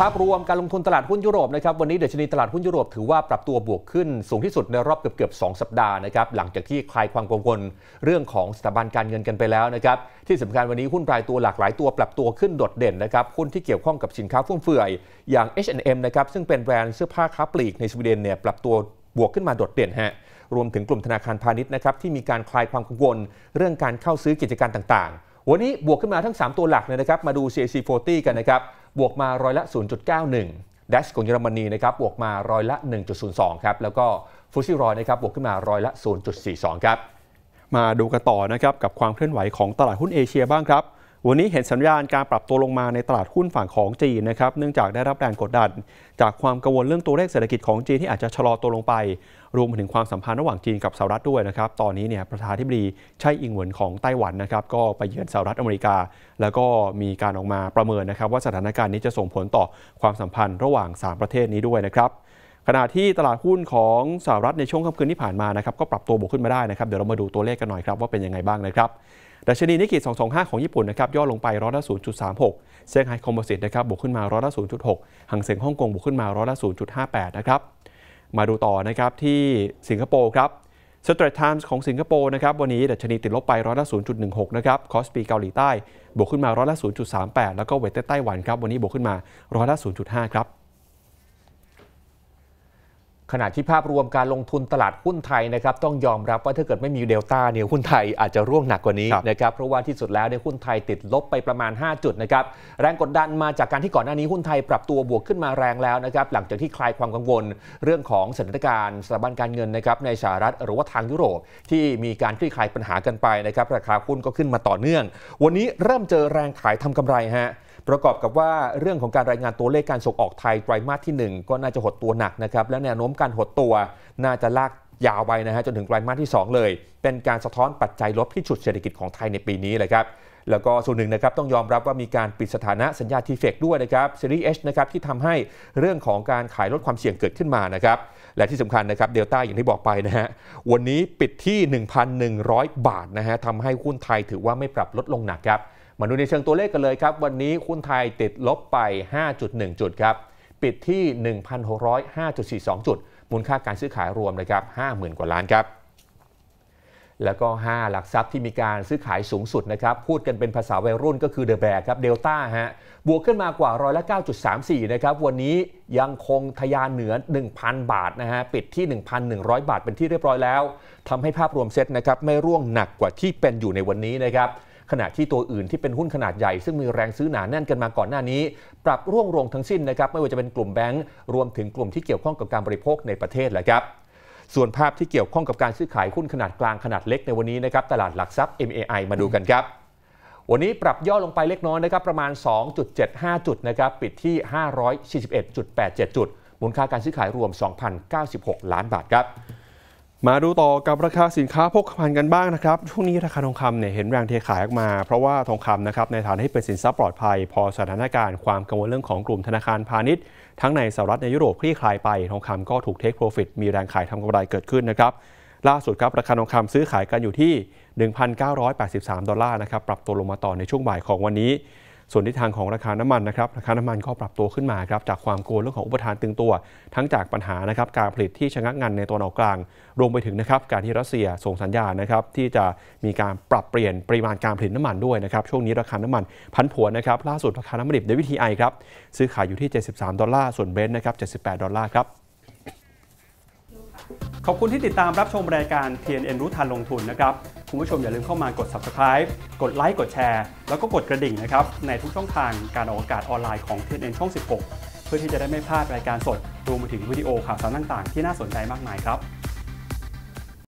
ภาพรวมการลงทุนตลาดหุ้นยุโรปนะครับวันนี้เดชนีตลาดหุ้นยุโรปถือว่าปรับตัวบวกขึ้นสูงที่สุดในรอบเกือบเกือบสสัปดาห์นะครับหลังจากที่คลายความกังวลเรื่องของสถาบันการเงินกันไปแล้วนะครับที่สำคัญวันนี้หุ้นรายตัวหลากหลาย ตัวปรับตัวขึ้นโดดเด่นนะครับหุ้นที่เกี่ยวข้องกับสินค้าฟุ่มเฟือยอย่าง H&M นะครับซึ่งเป็นแบรนด์เสื้อผ้าค้าปลีกในสวีเดนเนี่ยปรับตัวบวกขึ้นมาโดดเด่นฮะรวมถึงกลุ่มธนาคารพาณิชย์นะครับที่มีการคลายความกังวลเรื่องการเข้าซื้อกิจการต่าง ๆ วันนี้บวกขึ้นมาทั้ง 3 ตัวหลักเลยนะครับมาดู CAC 40กันนะครับบวกมาร้อยละ 0.91ดัชของเยอรมนีนะครับ บวกมาร้อยละ 1.02 ครับ แล้วก็ฟุตซีรอยนะครับ บวกขึ้นมาร้อยละ 0.42 ครับ มาดูกันต่อนะครับ กับความเคลื่อนไหวของตลาดหุ้นเอเชียบ้างครับวันนี้เห็นสัญญาณการปรับตัวลงมาในตลาดหุ้นฝั่งของจีนนะครับเนื่องจากได้รับแรงกดดันจากความกังวลเรื่องตัวเลขเศรษฐกิจของจีนที่อาจจะชะลอตัวลงไป รวมถึงความสัมพันธ์ระหว่างจีนกับสหรัฐด้วยนะครับตอนนี้เนี่ยประธานทธิบดีไช่อิงเหวินของไต้หวันนะครับ ก็ไปเยือนสหรัฐอเมริกา แล้วก็มีการออกมาประเมินนะครับ ว่าสถานการณ์นี้จะส่งผลต่อความสัมพันธ์ระหว่าง 3 ประเทศนี้ด้วยนะครับ ขณะที่ตลาดหุ้นของสหรัฐในช่วงค่ำคืนที่ผ่านมานะครับ ก็ปรับตัวบวกขึ้นมาได้นะครับเดี๋ยวเรามาดูตัวเลขกันหน่อยครับว่าเป็นยังไงบ้างนะครับดัชนีนิกเกิล225 ของญี่ปุ่นนะครับย่อลงไปร้อยละ 0.36 เซี่ยงไฮ้คอมโพสิตนะครับบวกขึ้นมาร้อยละ 0.6 หังเซิงฮ่องกงบวกขึ้นมาร้อยละ 0.58 นะครับมาดูต่อนะครับที่สิงคโปร์ครับสเตรทไทมส์ของสิงคโปร์นะครับวันนี้ ดัชนีติดลบไปร้อยละ 0.16 นะครับคอสปีเกาหลีใต้ บวกขึ้นมาร้อยละ 0.38 แล้วก็เวทเต้ไต้หวันครับวันนี้บวกขึ้นมาร้อยละ0.5 ครับขณะที่ภาพรวมการลงทุนตลาดหุ้นไทยนะครับต้องยอมรับว่าถ้าเกิดไม่มีเดลต้าเนี่ยหุ้นไทยอาจจะร่วงหนักกว่านี้นะครับเพราะว่าที่สุดแล้วเนี่ยหุ้นไทยติดลบไปประมาณ 5 จุดนะครับแรงกดดันมาจากการที่ก่อนหน้านี้หุ้นไทยปรับตัวบวกขึ้นมาแรงแล้วนะครับหลังจากที่คลายความกังวล เรื่องของสถานการณ์สถาบันการเงินนะครับในสหรัฐหรือว่าทางยุโรป ที่มีการคลี่คลายปัญหากันไปนะครับ ราคาหุ้นก็ขึ้นมาต่อเนื่อง วันนี้เริ่มเจอแรงขายทำกำไรฮะประกอบกับว่าเรื่องของการรายงานตัวเลขการส่งออกไทยไตรมาสที่ 1 ก็น่าจะหดตัวหนักนะครับและแนวโน้มการหดตัว น่าจะลากยาวไปนะฮะจนถึงไตรมาสที่ 2 เลย เป็นการสะท้อนปัจจัยลบที่ฉุดเศรษฐกิจของไทยในปีนี้เลยครับแล้วก็ส่วนหนึ่งนะครับต้องยอมรับว่ามีการปิดสถานะสัญญาทีเฟกด้วยนะครับซีรีส์เนะครับที่ทำให้เรื่องของการขายลดความเสี่ยงเกิดขึ้นมานะครับ และที่สำคัญนะครับเดลต้าอย่างที่บอกไปนะฮะวันนี้ปิดที่ 1,100 บาทนะฮะทำให้หุ้นไทยถือว่าไม่ปรับลดลงหนักครับมาดูในเชิงตัวเลขกันเลยครับ วันนี้คุณไทยติดลบไป 5.1 จุดครับ ปิดที่ 1,605.42 จุด มูลค่าการซื้อขายรวมนะครับ50,000กว่าล้านครับแล้วก็ 5 หลักทรัพย์ที่มีการซื้อขายสูงสุดนะครับพูดกันเป็นภาษาวัยรุ่นก็คือเดอะแบกครับเดลต้าฮะบวกขึ้นมากว่าร้อยละ9.34นะครับวันนี้ยังคงทยานเหนือ1,000 บาทนะฮะปิดที่ 1,100 บาทเป็นที่เรียบร้อยแล้วทำให้ภาพรวมเซ็ตนะครับไม่ร่วงหนักกว่าที่เป็นอยู่ในวันนี้นะครับขณะที่ตัวอื่นที่เป็นหุ้นขนาดใหญ่ซึ่งมีแรงซื้อหนาแน่นกันมาก่อนหน้านี้ ปรับร่วงลงทั้งสิ้นนะครับ ไม่ว่าจะเป็นกลุ่มแบงก์รวมถึงกลุ่มที่เกี่ยวข้องกับการบริโภคในประเทศแหละครับส่วนภาพที่เกี่ยวข้องกับการซื้อขายหุ้นขนาดกลางขนาดเล็กในวันนี้นะครับตลาดหลักทรัพย์ MAI มาดูกันครับ วันนี้ปรับย่อลงไปเล็กน้อยนะครับประมาณ 2.75 จุดนะครับปิดที่ 541.87 จุด มูลค่าการซื้อขายรวม 2,096 ล้านบาทครับมาดูต่อกับราคาสินค้าโภคภัณฑ์กันบ้างนะครับ ช่วงนี้ราคาทองคำเนี่ยเห็นแรงเทขายออกมา เพราะว่าทองคำนะครับในฐานะให้เป็นสินทรัพย์ปลอดภัย พอสถานการณ์ความกังวลเรื่องของกลุ่มธนาคารพาณิชย์ ทั้งในสหรัฐในยุโรปคลี่คลายไป ทองคำก็ถูกเทคโปรฟิตมีแรงขายทำกำไรเกิดขึ้นนะครับ ล่าสุดครับราคาทองคำซื้อขายกันอยู่ที่1,983ดอลลาร์นะครับปรับตัวลงมาต่อในช่วงบ่ายของวันนี้ส่วนทิศทางของราคาน้ำมันนะครับราคาน้ำมันก็ปรับตัวขึ้นมาครับจากความกลัวเรื่องของอุปทานตึงตัว ทั้งจากปัญหานะครับการผลิตที่ชะงักงันในตัวหนอกลาง รวมไปถึงนะครับการที่รัสเซียส่งสัญญาณนะครับที่จะมีการปรับเปลี่ยนปริมาณการผลิตน้ำมันด้วยนะครับช่วงนี้ราคาน้ำมันพันผวนนะครับล่าสุดราคาน้ำมันดิบในวิธีไอครับซื้อขายอยู่ที่ 73ดอลลาร์ส่วนเบนซ์นะครับ78ดอลลาร์ครับขอบคุณที่ติดตามรับชมรายการ TNN รู้ทันลงทุนนะครับคุณผู้ชมอย่าลืมเข้ามากด subscribe กดไลค์กดแชร์แล้วก็กดกระดิ่งนะครับ ในทุกช่องทางการออกอากาศออนไลน์ของ TNN ช่อง 16 เพื่อที่จะได้ไม่พลาดรายการสดรวมไปถึงวิดีโอข่าวสารต่างๆ ที่น่าสนใจมากมายครับ